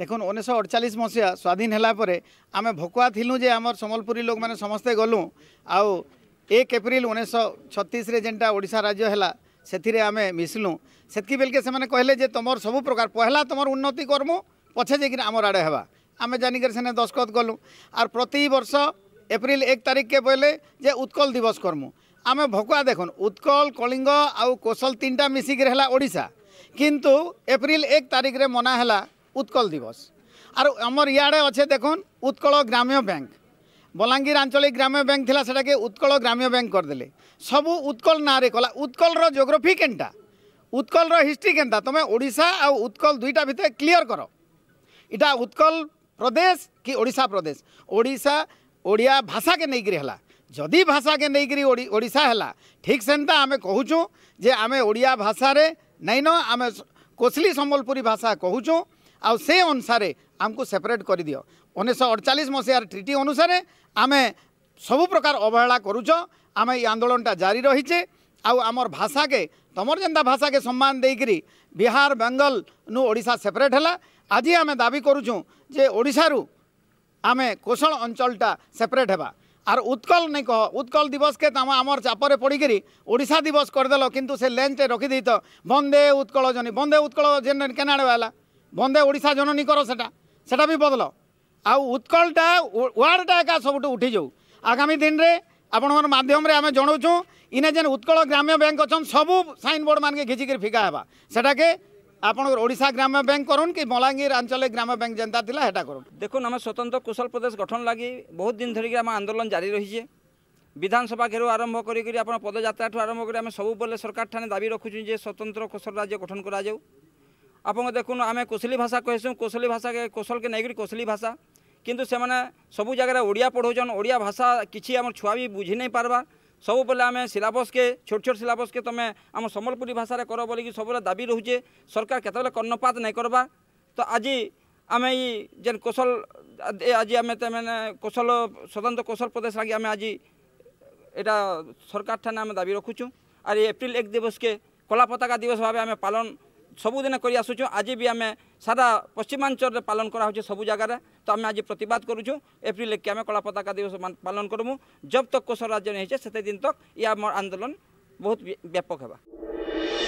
দেখুন উনিশশো অড়চাশ মସିହା ସ୍ୱାଧୀନ ହେଲା ପରେ ଆମେ ଭକୁଆ ଥିଲୁ ଯେ ଆମର ସମ୍ବଲପୁରୀ ଲୋକମାନେ ସମସ୍ତେ ଗଲୁ ଆଉ ଏକ ଏପ୍ରିଲ ଉଣେଇଶହ ଛତିଶରେ ଯେନ୍ଟା ଓଡ଼ିଶା ରାଜ୍ୟ ହେଲା ସେଥିରେ ଆମେ ମିଶିଲୁ ସେତିକି ବେଲକେ ସେମାନେ କହିଲେ ଯେ ତମର ସବୁ ପ୍ରକାର ପହଲା ତମର ଉନ୍ନତି କର୍ମୁ ପଛେ ଯାଇକିରି ଆମର ଆଡ଼େ ହେବା ଆମେ ଜାନିକରି ସେନେ ଦସ୍ତଖତ କଲୁ ଆର୍ ପ୍ରତି ବର୍ଷ ଏପ୍ରିଲ ଏକ ତାରିଖକେ ବୋଇଲେ ଯେ ଉତ୍କଳ ଦିବସ କର୍ମୁ ଆମେ ଭକୁଆ ଦେଖୁନ୍ ଉତ୍କଳ କଳିଙ୍ଗ ଆଉ କୋଶଲ ତିନିଟା ମିଶିକିରି ହେଲା ଓଡ଼ିଶା କିନ୍ତୁ ଏପ୍ରିଲ ଏକ ତାରିଖରେ ମନା ହେଲା উৎকল দিবস আর আমার ইয়াড়ে অছে দেখুন উৎকল গ্রামীয় ব্যাঙ্ক বলাঙ্গীর আঞ্চলিক গ্রামীয় ব্যাঙ্ক লা সেটাকে উৎকল গ্রামীয় ব্যাঙ্ক করেদেলে সবু উৎকল নাঁরে কলা উৎকলর জিওগ্রাফি কেনটা উৎকলর হিস্ট্রি কেনটা তুমি ওড়শা আউ উৎকল দুইটা ভিতরে ক্লিয়ার কর এটা উৎকল প্রদেশ কি ওড়শা প্রদেশ ওড়শা ওড়িয়া ভাষাকে নেইকি হেলা যদি ভাষাকে নেইকি ওড়শা হেলা ঠিক সেন্তা আমি কহুছু যে আমি ওড়িয়া ভাষারে নাইন আমি কোসলি সম্বলপুরী ভাষা কহুছু ଆଉ ସେ ଅନୁସାରେ ଆମକୁ ସେପାରେଟ୍ କରିଦିଅ ଉଣେଇଶହ ଅଡ଼ଚାଳିଶ ମସିହାର ଟ୍ରିଟି ଅନୁସାରେ ଆମେ ସବୁ ପ୍ରକାର ଅବହେଳା କରୁଛ ଆମେ ଏଇ ଆନ୍ଦୋଳନଟା ଜାରି ରହିଛେ ଆଉ ଆମର ଭାଷାକେ ତମର ଯେନ୍ତା ଭାଷାକେ ସମ୍ମାନ ଦେଇକରି ବିହାର ବେଙ୍ଗଲନୁ ଓଡ଼ିଶା ସେପାରେଟ୍ ହେଲା ଆଜି ଆମେ ଦାବି କରୁଛୁ ଯେ ଓଡ଼ିଶାରୁ ଆମେ କୋଶଳ ଅଞ୍ଚଳଟା ସେପାରେଟ୍ ହେବା আর উৎকল নাই কহ উৎকল দিবসকে তাম আমার চাপরে পড়িকি ওড়শা দিবস করেদেল কিন্তু সে লেঞ্চে রখিদিত বন্দে উৎকল জনী বন্দে উৎকল জেন কেনাড়ে বেলা ବନ୍ଦେ ଓଡ଼ିଶା ଜନନୀଙ୍କର ସେଟା ସେଟା ବି ବଦଲ ଆଉ ଉତ୍କଳଟା ୱାର୍ଡ଼ଟା ଏକା ସବୁଠୁ ଉଠିଯାଉ ଆଗାମୀ ଦିନରେ ଆପଣଙ୍କର ମାଧ୍ୟମରେ ଆମେ ଜଣାଉଛୁ ଇନେ ଯେନ୍ ଉତ୍କଳ ଗ୍ରାମ୍ୟ ବ୍ୟାଙ୍କ ଅଛନ୍ ସବୁ ସାଇନ୍ ବୋର୍ଡ଼ ମାନକେ ଘିଚିକିରି ଫିକା ହେବା ସେଟାକେ ଆପଣଙ୍କର ଓଡ଼ିଶା ଗ୍ରାମ୍ୟ ବ୍ୟାଙ୍କ କରୁନ୍ କି ବଲାଙ୍ଗୀର ଆଞ୍ଚଳିକ ଗ୍ରାମ୍ୟ ବ୍ୟାଙ୍କ ଯେନ୍ତା ଥିଲା ହେଟା କରୁନ୍ ଦେଖୁନ୍ ଆମେ ସ୍ୱତନ୍ତ୍ର କୁଶଳ ପ୍ରଦେଶ ଗଠନ ଲାଗି ବହୁତ ଦିନ ଧରିକି ଆମ ଆନ୍ଦୋଳନ ଜାରି ରହିଛେ ବିଧାନସଭା ଘେରୁ ଆରମ୍ଭ କରିକି ଆପଣ ପଦଯାତ୍ରାଠୁ ଆରମ୍ଭ କରି ଆମେ ସବୁବେଳେ ସରକାର ଠାନେ ଦାବି ରଖୁଛୁ ଯେ ସ୍ୱତନ୍ତ୍ର କୁଶଳ ରାଜ୍ୟ ଗଠନ କରାଯାଉ ଆପଣ ଦେଖୁନ୍ ଆମେ କୋଶଲି ଭାଷା କହେସୁଁ କୋଶଲି ଭାଷାକେ କୋଶଲକେ ନେଇକରି କୋଶଲି ଭାଷା କିନ୍ତୁ ସେମାନେ ସବୁ ଜାଗାରେ ଓଡ଼ିଆ ପଢ଼ଉଛନ୍ ଓଡ଼ିଆ ଭାଷା କିଛି ଆମର ଛୁଆ ବି ବୁଝି ନାଇଁ ପାର୍ବା ସବୁବେଲେ ଆମେ ସିଲାବସ୍କେ ଛୋଟ ଛୋଟ ସିଲାବସ୍କେ ତମେ ଆମ ସମ୍ବଲପୁରୀ ଭାଷାରେ କର ବୋଲିକି ସବୁବେଳେ ଦାବି ରହୁଛେ ସରକାର କେତେବେଳେ କର୍ଣ୍ଣପାତ ନାଇଁ କର୍ବା ତ ଆଜି ଆମେ ଇ ଯେନ୍ କୋଶଲ ଆଜି ଆମେ ତାମାନେ କୋଶଲ ସ୍ୱତନ୍ତ୍ର କୋଶଲ ପ୍ରଦେଶ ଲାଗି ଆମେ ଆଜି এটা সরকার ঠানে আমি দাবি রাখুছু আর এপ্রিল এক দিবসকে কলা পতাকা দিবস ভাবে আমি পালন ସବୁଦିନ କରିଆସୁଛୁ ଆଜି ବି ଆମେ ସାରା ପଶ୍ଚିମାଞ୍ଚଳରେ ପାଳନ କରାହେଉଛି ସବୁ ଜାଗାରେ ତ ଆମେ ଆଜି ପ୍ରତିବାଦ କରୁଛୁ ଏପ୍ରିଲ ଏକକି ଆମେ କଳା ପତାକା ଦିବସ ପାଳନ କରିବୁ ଜବ୍ ତକ୍ କୋଷ ରାଜ୍ୟ ନେଇଛେ ସେତେ ଦିନ ତକ୍ ଇ ଆମର ଆନ୍ଦୋଳନ ବହୁତ ବ୍ୟାପକ ହେବା